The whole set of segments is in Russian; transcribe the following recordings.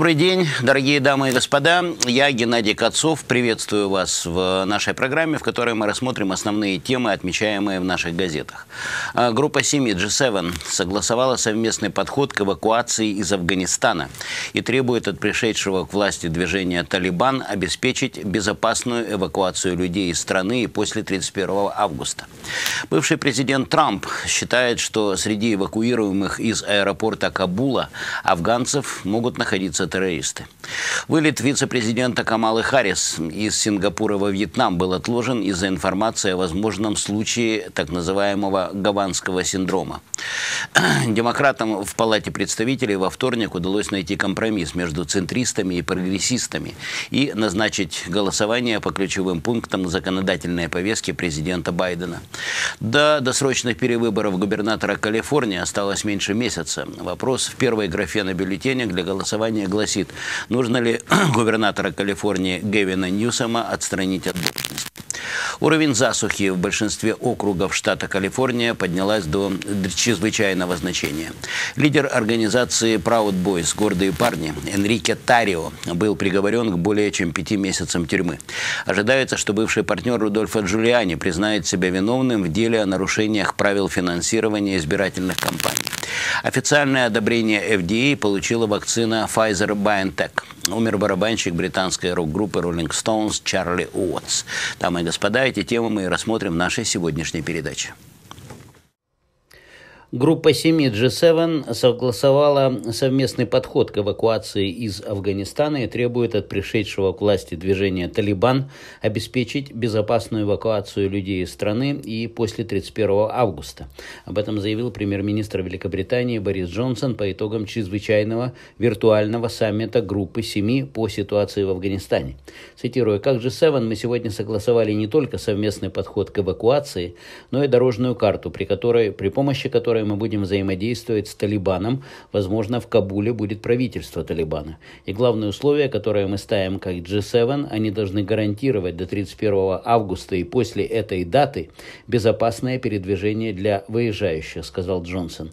Добрый день, дорогие дамы и господа. Я Геннадий Кацов. Приветствую вас в нашей программе, в которой мы рассмотрим основные темы, отмечаемые в наших газетах. А, группа семьи G7 согласовала совместный подход к эвакуации из Афганистана и требует от пришедшего к власти движения «Талибан» обеспечить безопасную эвакуацию людей из страны после 31 августа. Бывший президент Трамп считает, что среди эвакуируемых из аэропорта Кабула афганцев могут находиться террористы. Вылет вице-президента Камалы Харрис из Сингапура во Вьетнам был отложен из-за информации о возможном случае так называемого гаванского синдрома. Демократам в Палате представителей во вторник удалось найти компромисс между центристами и прогрессистами и назначить голосование по ключевым пунктам законодательной повестки президента Байдена. До досрочных перевыборов губернатора Калифорнии осталось меньше месяца. Вопрос в первой графе на бюллетенях для голосования гласит гласит, нужно ли губернатора Калифорнии Гевина Ньюсома отстранить от должности. Уровень засухи в большинстве округов штата Калифорния поднялась до чрезвычайного значения. Лидер организации Proud Boys «Гордые парни» Энрике Тарио был приговорен к более чем пяти месяцам тюрьмы. Ожидается, что бывший партнер Рудольфа Джулиани признает себя виновным в деле о нарушениях правил финансирования избирательных кампаний. Официальное одобрение FDA а получила вакцина Pfizer BioNTech. Умер барабанщик британской рок-группы Rolling Stones Чарли Уотс. Дамы и господа, эти темы мы рассмотрим в нашей сегодняшней передаче. Группа семи G7 согласовала совместный подход к эвакуации из Афганистана и требует от пришедшего к власти движения «Талибан» обеспечить безопасную эвакуацию людей из страны и после 31 августа. Об этом заявил премьер-министр Великобритании Борис Джонсон по итогам чрезвычайного виртуального саммита Группы семи по ситуации в Афганистане. Цитирую, «Как G7 мы сегодня согласовали не только совместный подход к эвакуации, но и дорожную карту, при которой, при помощи которой которой мы будем взаимодействовать с Талибаном. Возможно, в Кабуле будет правительство Талибана. И главное условие, которое мы ставим как G7, они должны гарантировать до 31 августа и после этой даты безопасное передвижение для выезжающих, сказал Джонсон.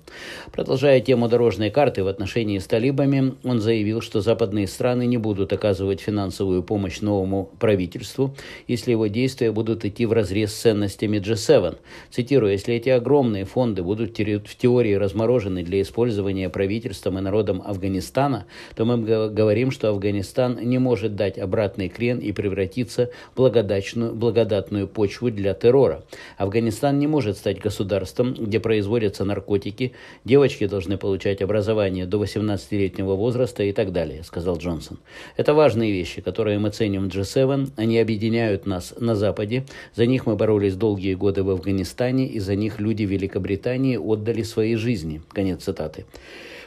Продолжая тему дорожной карты в отношении с талибами, он заявил, что западные страны не будут оказывать финансовую помощь новому правительству, если его действия будут идти в разрез с ценностями G7. Цитирую, если эти огромные фонды будут терроризировать в теории разморожены для использования правительством и народом Афганистана, то мы говорим, что Афганистан не может дать обратный крен и превратиться в благодатную, благодатную почву для террора. Афганистан не может стать государством, где производятся наркотики, девочки должны получать образование до 18-летнего возраста и так далее, сказал Джонсон. Это важные вещи, которые мы ценим в G7, они объединяют нас на Западе, за них мы боролись долгие годы в Афганистане, и за них люди Великобритании отдали отдали своей жизни. Конец цитаты.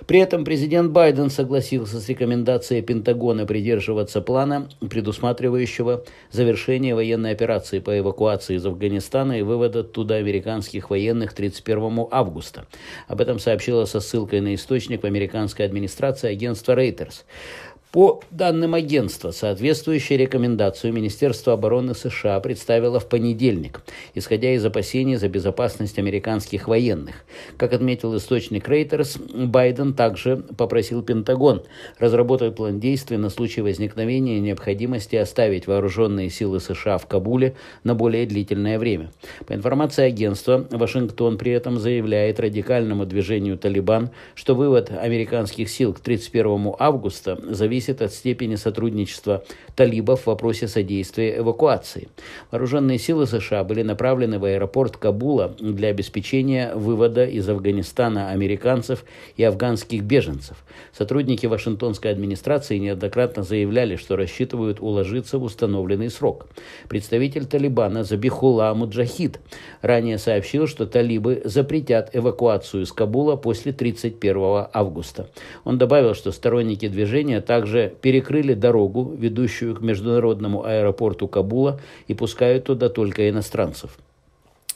При этом президент Байден согласился с рекомендацией Пентагона придерживаться плана, предусматривающего завершение военной операции по эвакуации из Афганистана и вывода туда американских военных 31 августа. Об этом сообщила со ссылкой на источник в американской администрации агентство Reuters. По данным агентства, соответствующую рекомендацию Министерство обороны США представило в понедельник, исходя из опасений за безопасность американских военных. Как отметил источник Reuters, Байден также попросил Пентагон разработать план действий на случай возникновения необходимости оставить вооруженные силы США в Кабуле на более длительное время. По информации агентства, Вашингтон при этом заявляет радикальному движению «Талибан», что вывод американских сил к 31 августа зависит зависит от степени сотрудничества талибов в вопросе содействия эвакуации. Вооруженные силы США были направлены в аэропорт Кабула для обеспечения вывода из Афганистана американцев и афганских беженцев. Сотрудники Вашингтонской администрации неоднократно заявляли, что рассчитывают уложиться в установленный срок. Представитель Талибана Забихула Муджахид ранее сообщил, что талибы запретят эвакуацию из Кабула после 31 августа. Он добавил, что сторонники движения также уже перекрыли дорогу, ведущую к международному аэропорту Кабула, и пускают туда только иностранцев.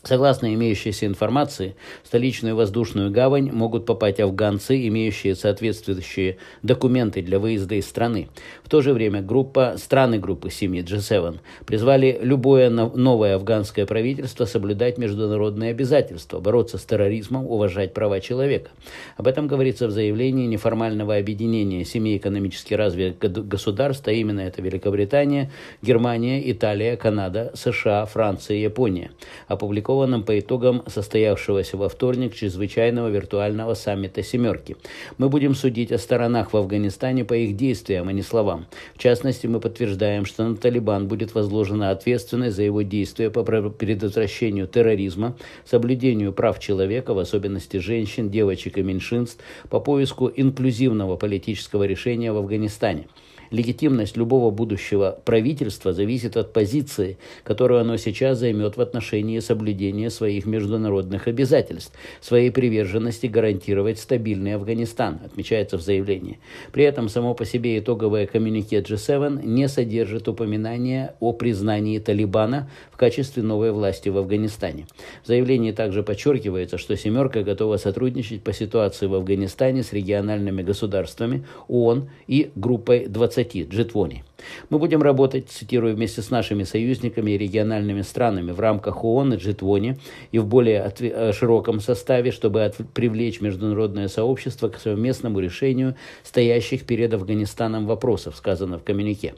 Согласно имеющейся информации, в столичную воздушную гавань могут попасть афганцы, имеющие соответствующие документы для выезда из страны. В то же время группа, страны группы семьи G7 призвали любое новое афганское правительство соблюдать международные обязательства, бороться с терроризмом, уважать права человека. Об этом говорится в заявлении неформального объединения семей экономически развитых государств, а именно это Великобритания, Германия, Италия, Канада, США, Франция и Япония. Опубликовано опубликованном по итогам состоявшегося во вторник чрезвычайного виртуального саммита «семерки». Мы будем судить о сторонах в Афганистане по их действиям, а не словам. В частности, мы подтверждаем, что на Талибан будет возложена ответственность за его действия по предотвращению терроризма, соблюдению прав человека, в особенности женщин, девочек и меньшинств, по поиску инклюзивного политического решения в Афганистане. Легитимность любого будущего правительства зависит от позиции, которую оно сейчас займет в отношении соблюдения своих международных обязательств, своей приверженности гарантировать стабильный Афганистан, отмечается в заявлении. При этом само по себе итоговое коммюнике G7 не содержит упоминания о признании Талибана в качестве новой власти в Афганистане. В заявлении также подчеркивается, что «семерка» готова сотрудничать по ситуации в Афганистане с региональными государствами, ООН и группой 20 статьи G20. Мы будем работать, цитирую, вместе с нашими союзниками и региональными странами в рамках ООН и G20 и в более э, широком составе, чтобы привлечь международное сообщество к совместному решению стоящих перед Афганистаном вопросов, сказано в коммюнике.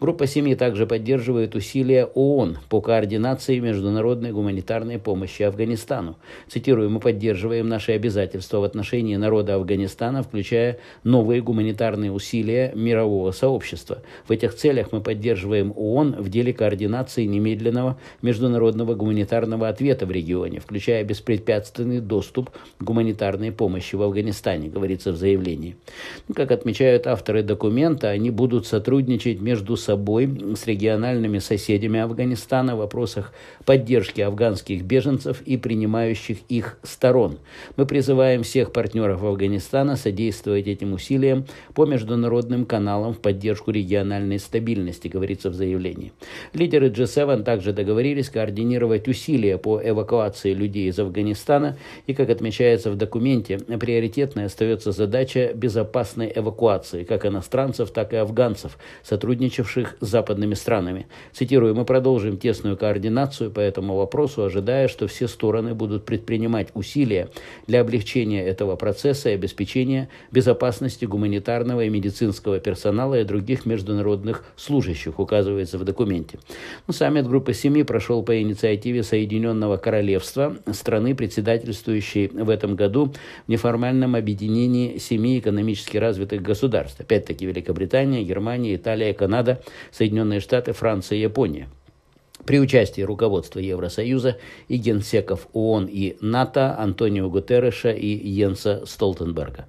Группа семьи также поддерживает усилия ООН по координации международной гуманитарной помощи Афганистану. Цитирую, мы поддерживаем наши обязательства в отношении народа Афганистана, включая новые гуманитарные усилия мирового сообщества. В этих целях мы поддерживаем ООН в деле координации немедленного международного гуманитарного ответа в регионе, включая беспрепятственный доступ к гуманитарной помощи в Афганистане, говорится в заявлении. Ну, как отмечают авторы документа, они будут сотрудничать между между собой с региональными соседями Афганистана в вопросах поддержки афганских беженцев и принимающих их сторон. Мы призываем всех партнеров Афганистана содействовать этим усилиям по международным каналам в поддержку региональной стабильности, говорится в заявлении. Лидеры G7 также договорились координировать усилия по эвакуации людей из Афганистана и, как отмечается в документе, приоритетной остается задача безопасной эвакуации как иностранцев, так и афганцев, сотрудничать сотрудничавших с западными странами. Цитирую, мы продолжим тесную координацию по этому вопросу, ожидая, что все стороны будут предпринимать усилия для облегчения этого процесса и обеспечения безопасности гуманитарного и медицинского персонала и других международных служащих, указывается в документе. Но ну, саммит группы семи прошел по инициативе Соединенного Королевства, страны, председательствующей в этом году в неформальном объединении семи экономически развитых государств. Опять-таки Великобритания, Германия, Италия, Канада, Канада, Соединенные Штаты, Франция и Япония. При участии руководства Евросоюза и генсеков ООН и НАТО Антонио Гутерреша и Йенса Столтенберга.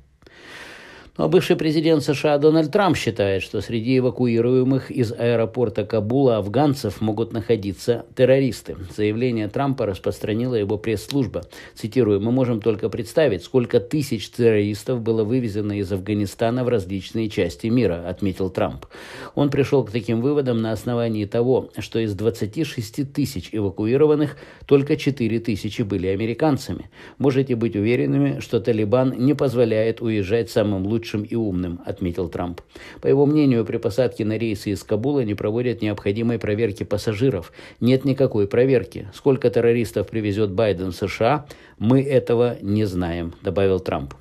Но бывший президент США Дональд Трамп считает, что среди эвакуируемых из аэропорта Кабула афганцев могут находиться террористы. Заявление Трампа распространила его пресс-служба. Цитирую, «Мы можем только представить, сколько тысяч террористов было вывезено из Афганистана в различные части мира», — отметил Трамп. Он пришел к таким выводам на основании того, что из 26 тысяч эвакуированных только 4 тысячи были американцами. Можете быть уверенными, что Талибан не позволяет уезжать самым лучшим лучшим и умным», — отметил Трамп. По его мнению, при посадке на рейсы из Кабула не проводят необходимой проверки пассажиров. Нет никакой проверки. Сколько террористов привезет Байден в США, мы этого не знаем, добавил Трамп.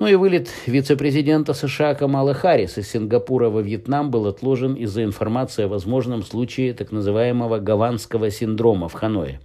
Ну и вылет вице-президента США Камалы Харрис из Сингапура во Вьетнам был отложен из-за информации о возможном случае так называемого гаванского синдрома в Ханое.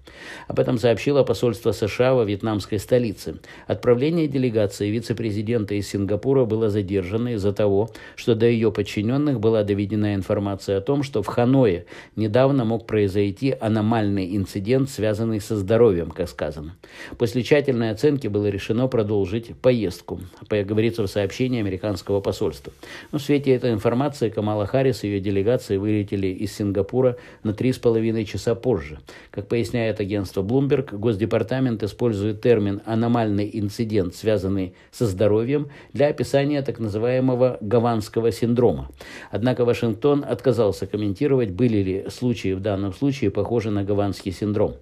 Об этом сообщило посольство США во вьетнамской столице. Отправление делегации вице-президента из Сингапура было задержано из-за того, что до ее подчиненных была доведена информация о том, что в Ханое недавно мог произойти аномальный инцидент, связанный со здоровьем, как сказано. После тщательной оценки было решено продолжить поездку говорится в сообщении американского посольства. Но в свете этой информации Камала Харрис и ее делегация вылетели из Сингапура на три с половиной часа позже. Как поясняет агентство Bloomberg, Госдепартамент использует термин «аномальный инцидент, связанный со здоровьем» для описания так называемого «гаванского синдрома». Однако Вашингтон отказался комментировать, были ли случаи в данном случае похожи на гаванский синдром.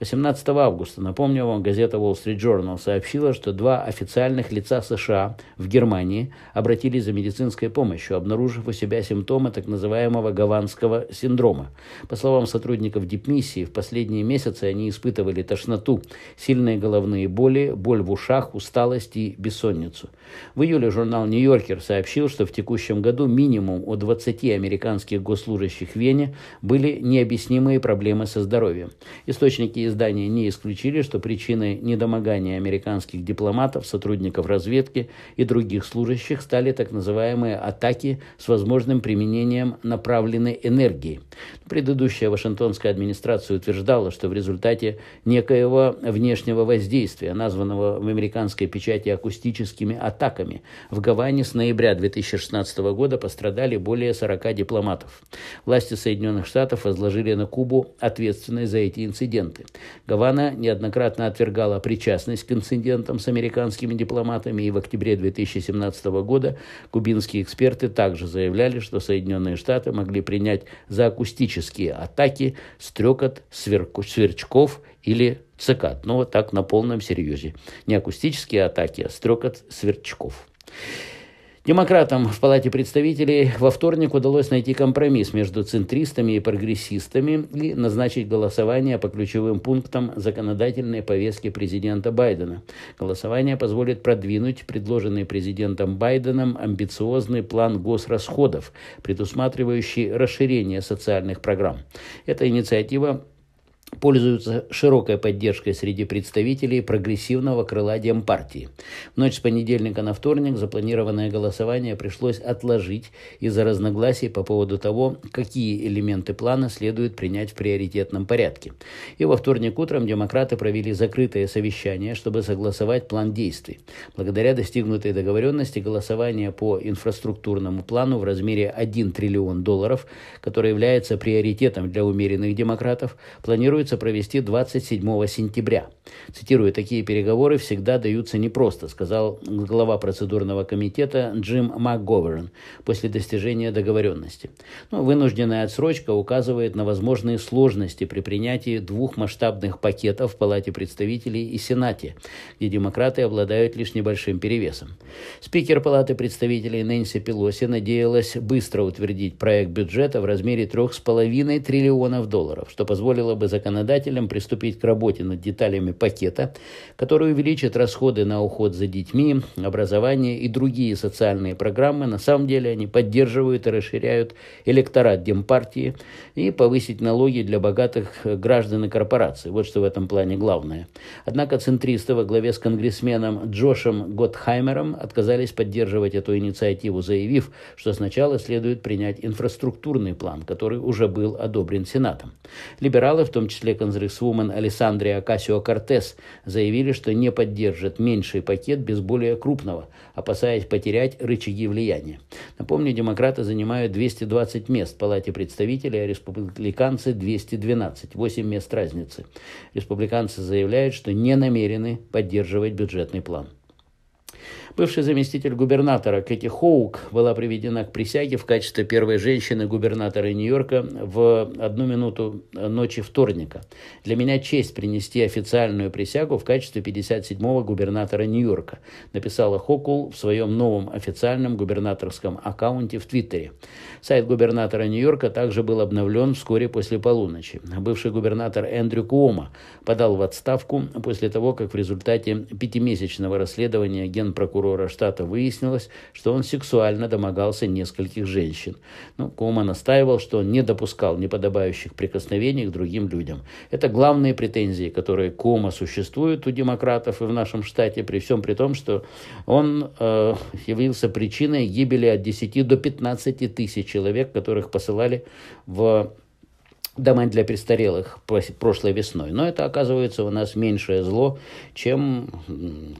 18 августа, напомню вам, газета Wall Street Journal сообщила, что два официальных лица США США в Германии обратились за медицинской помощью, обнаружив у себя симптомы так называемого гаванского синдрома. По словам сотрудников дипмиссии, в последние месяцы они испытывали тошноту, сильные головные боли, боль в ушах, усталость и бессонницу. В июле журнал «Нью-Йоркер» сообщил, что в текущем году минимум у 20 американских госслужащих в Вене были необъяснимые проблемы со здоровьем. Источники издания не исключили, что причиной недомогания американских дипломатов, сотрудников разведки, разведки и других служащих стали так называемые атаки с возможным применением направленной энергии. Предыдущая Вашингтонская администрация утверждала, что в результате некоего внешнего воздействия, названного в американской печати акустическими атаками, в Гаване с ноября 2016 года пострадали более 40 дипломатов. Власти Соединенных Штатов возложили на Кубу ответственность за эти инциденты. Гавана неоднократно отвергала причастность к инцидентам с американскими дипломатами и в октябре 2017 года кубинские эксперты также заявляли, что Соединенные Штаты могли принять за акустические атаки стрекот сверчков или цикад. Но ну, вот так на полном серьезе. Не акустические атаки, а стрекот сверчков. Демократам в Палате представителей во вторник удалось найти компромисс между центристами и прогрессистами и назначить голосование по ключевым пунктам законодательной повестки президента Байдена. Голосование позволит продвинуть предложенный президентом Байденом амбициозный план госрасходов, предусматривающий расширение социальных программ. Эта инициатива пользуются широкой поддержкой среди представителей прогрессивного крыла Демпартии. В ночь с понедельника на вторник запланированное голосование пришлось отложить из-за разногласий по поводу того, какие элементы плана следует принять в приоритетном порядке. И во вторник утром демократы провели закрытое совещание, чтобы согласовать план действий. Благодаря достигнутой договоренности голосование по инфраструктурному плану в размере 1 триллион долларов, который является приоритетом для умеренных демократов, планируется планируется провести 27 сентября. Цитирую, такие переговоры всегда даются непросто, сказал глава процедурного комитета Джим МакГоверн после достижения договоренности. Но вынужденная отсрочка указывает на возможные сложности при принятии двух масштабных пакетов в Палате представителей и Сенате, где демократы обладают лишь небольшим перевесом. Спикер Палаты представителей Нэнси Пелоси надеялась быстро утвердить проект бюджета в размере 3,5 триллионов долларов, что позволило бы закончить законодателям приступить к работе над деталями пакета, который увеличит расходы на уход за детьми, образование и другие социальные программы. На самом деле они поддерживают и расширяют электорат Демпартии и повысить налоги для богатых граждан и корпораций. Вот что в этом плане главное. Однако центристы во главе с конгрессменом Джошем Готхаймером отказались поддерживать эту инициативу, заявив, что сначала следует принять инфраструктурный план, который уже был одобрен Сенатом. Либералы, в том числе числе конгрессвумен Алессандрия Акасио кортес заявили, что не поддержат меньший пакет без более крупного, опасаясь потерять рычаги влияния. Напомню, демократы занимают 220 мест в Палате представителей, а республиканцы 212, 8 мест разницы. Республиканцы заявляют, что не намерены поддерживать бюджетный план. Бывший заместитель губернатора Кэти Хоук была приведена к присяге в качестве первой женщины губернатора Нью-Йорка в одну минуту ночи вторника. Для меня честь принести официальную присягу в качестве 57-го губернатора Нью-Йорка, написала Хокул в своем новом официальном губернаторском аккаунте в Твиттере. Сайт губернатора Нью-Йорка также был обновлен вскоре после полуночи. Бывший губернатор Эндрю Куома подал в отставку после того, как в результате пятимесячного расследования генпрокурора прокурора штата выяснилось, что он сексуально домогался нескольких женщин. Но ну, Кома настаивал, что он не допускал неподобающих прикосновений к другим людям. Это главные претензии, которые Кома существует у демократов и в нашем штате, при всем при том, что он э, явился причиной гибели от 10 до 15 тысяч человек, которых посылали в дома для престарелых прошлой весной. Но это, оказывается, у нас меньшее зло, чем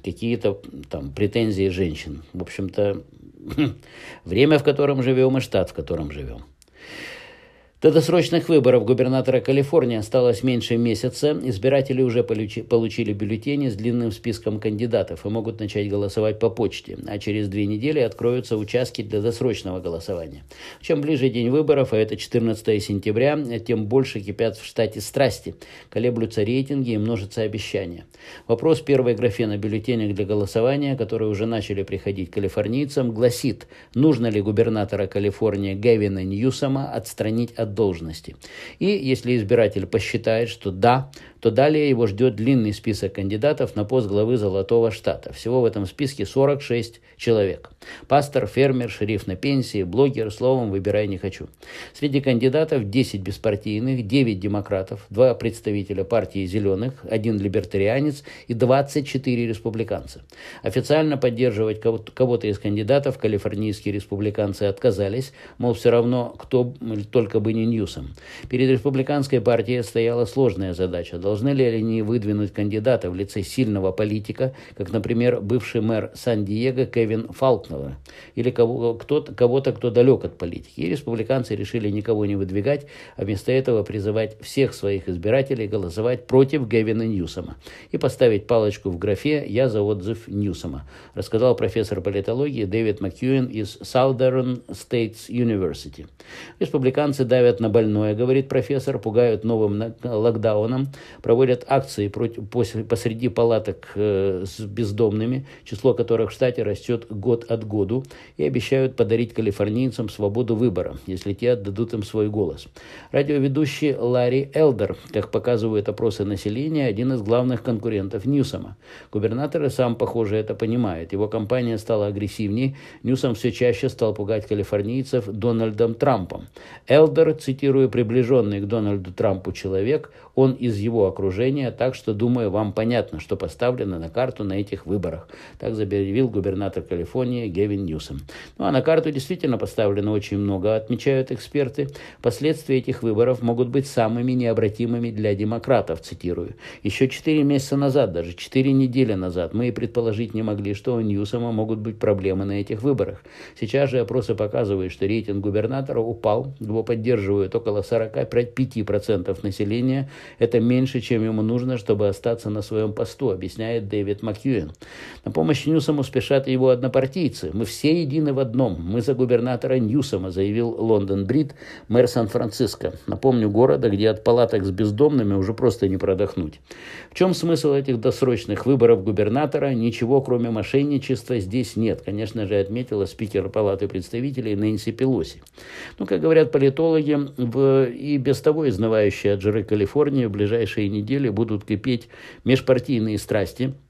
какие-то там претензии женщин. В общем-то, время, в котором живем, и штат, в котором живем. До досрочных выборов губернатора Калифорнии осталось меньше месяца. Избиратели уже получили бюллетени с длинным списком кандидатов и могут начать голосовать по почте. А через две недели откроются участки для досрочного голосования. Чем ближе день выборов, а это 14 сентября, тем больше кипят в штате страсти. Колеблются рейтинги и множатся обещания. Вопрос первой графе на бюллетенях для голосования, которые уже начали приходить калифорнийцам, гласит, нужно ли губернатора Калифорнии Гевина Ньюсома отстранить от должности. И если избиратель посчитает, что да, то далее его ждет длинный список кандидатов на пост главы Золотого штата. Всего в этом списке 46 человек. Пастор, фермер, шериф на пенсии, блогер, словом, выбирай не хочу. Среди кандидатов 10 беспартийных, 9 демократов, 2 представителя партии «Зеленых», 1 либертарианец и 24 республиканца. Официально поддерживать кого-то из кандидатов калифорнийские республиканцы отказались, мол, все равно кто только бы не Ньюсом. Перед республиканской партией стояла сложная задача – должны ли они выдвинуть кандидата в лице сильного политика, как, например, бывший мэр Сан-Диего Кевин Фалкнера, или кого-то, кого-то, кто далек от политики. И республиканцы решили никого не выдвигать, а вместо этого призывать всех своих избирателей голосовать против Гевина Ньюсома и поставить палочку в графе «Я за отзыв Ньюсома», рассказал профессор политологии Дэвид Макьюин из Southern States University. Республиканцы давят на больное, говорит профессор, пугают новым локдауном, проводят акции против, посреди палаток э, с бездомными, число которых в штате растет год от году, и обещают подарить калифорнийцам свободу выбора, если те отдадут им свой голос. Радиоведущий Ларри Элдер, как показывают опросы населения, один из главных конкурентов Ньюсома. Губернатор и сам, похоже, это понимает. Его компания стала агрессивнее. Ньюсом все чаще стал пугать калифорнийцев Дональдом Трампом. Элдер, цитирую, приближенный к Дональду Трампу человек – он из его окружения, так что, думаю, вам понятно, что поставлено на карту на этих выборах. Так заявил губернатор Калифорнии Гевин Ньюсом. Ну а на карту действительно поставлено очень много, отмечают эксперты. Последствия этих выборов могут быть самыми необратимыми для демократов, цитирую. Еще четыре месяца назад, даже четыре недели назад, мы и предположить не могли, что у Ньюсома могут быть проблемы на этих выборах. Сейчас же опросы показывают, что рейтинг губернатора упал, его поддерживают около 45% населения, это меньше, чем ему нужно, чтобы остаться на своем посту, объясняет Дэвид Макьюин. На помощь Ньюсому спешат его однопартийцы. Мы все едины в одном. Мы за губернатора Ньюсома, заявил Лондон Брид, мэр Сан-Франциско. Напомню, города, где от палаток с бездомными уже просто не продохнуть. В чем смысл этих досрочных выборов губернатора? Ничего, кроме мошенничества, здесь нет. Конечно же, отметила спикер Палаты представителей Нэнси Пелоси. Ну, как говорят политологи, в и без того изнывающая от жары Калифорнии Каталонии в ближайшие недели будут кипеть межпартийные страсти –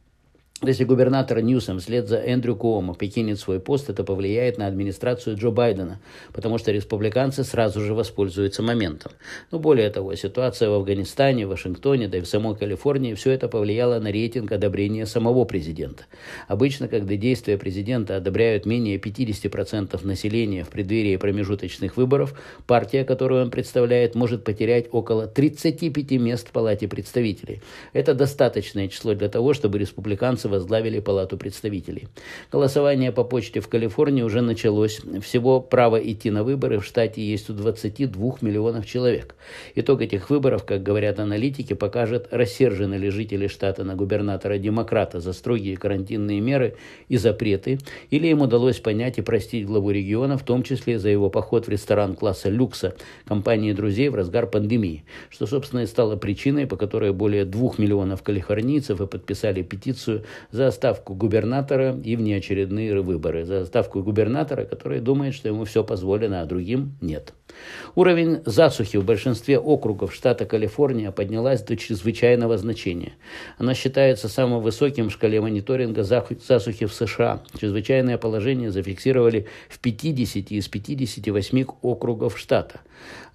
если губернатор Ньюсом вслед за Эндрю Куомо покинет свой пост, это повлияет на администрацию Джо Байдена, потому что республиканцы сразу же воспользуются моментом. Но более того, ситуация в Афганистане, Вашингтоне, да и в самой Калифорнии, все это повлияло на рейтинг одобрения самого президента. Обычно, когда действия президента одобряют менее 50% населения в преддверии промежуточных выборов, партия, которую он представляет, может потерять около 35 мест в Палате представителей. Это достаточное число для того, чтобы республиканцы возглавили Палату представителей. Голосование по почте в Калифорнии уже началось. Всего право идти на выборы в штате есть у 22 миллионов человек. Итог этих выборов, как говорят аналитики, покажет, рассержены ли жители штата на губернатора-демократа за строгие карантинные меры и запреты, или им удалось понять и простить главу региона, в том числе за его поход в ресторан класса люкса компании друзей в разгар пандемии, что, собственно, и стало причиной, по которой более двух миллионов калифорнийцев и подписали петицию за ставку губернатора и внеочередные выборы. За ставку губернатора, который думает, что ему все позволено, а другим нет. Уровень засухи в большинстве округов штата Калифорния поднялась до чрезвычайного значения. Она считается самым высоким в шкале мониторинга засухи в США. Чрезвычайное положение зафиксировали в 50 из 58 округов штата.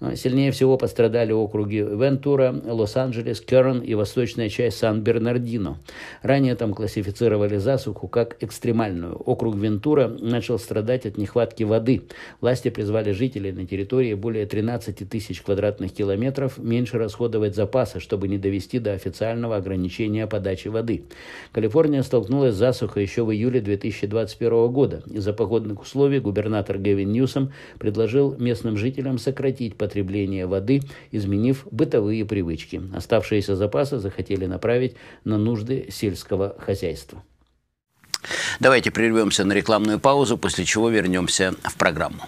А, сильнее всего пострадали округи Вентура, Лос-Анджелес, Керн и восточная часть Сан-Бернардино. Ранее там классифицировали засуху как экстремальную. Округ Вентура начал страдать от нехватки воды. Власти призвали жителей на территории территории более 13 тысяч квадратных километров меньше расходовать запасы, чтобы не довести до официального ограничения подачи воды. Калифорния столкнулась с засухой еще в июле 2021 года. Из-за погодных условий губернатор Гевин Ньюсом предложил местным жителям сократить потребление воды, изменив бытовые привычки. Оставшиеся запасы захотели направить на нужды сельского хозяйства. Давайте прервемся на рекламную паузу, после чего вернемся в программу.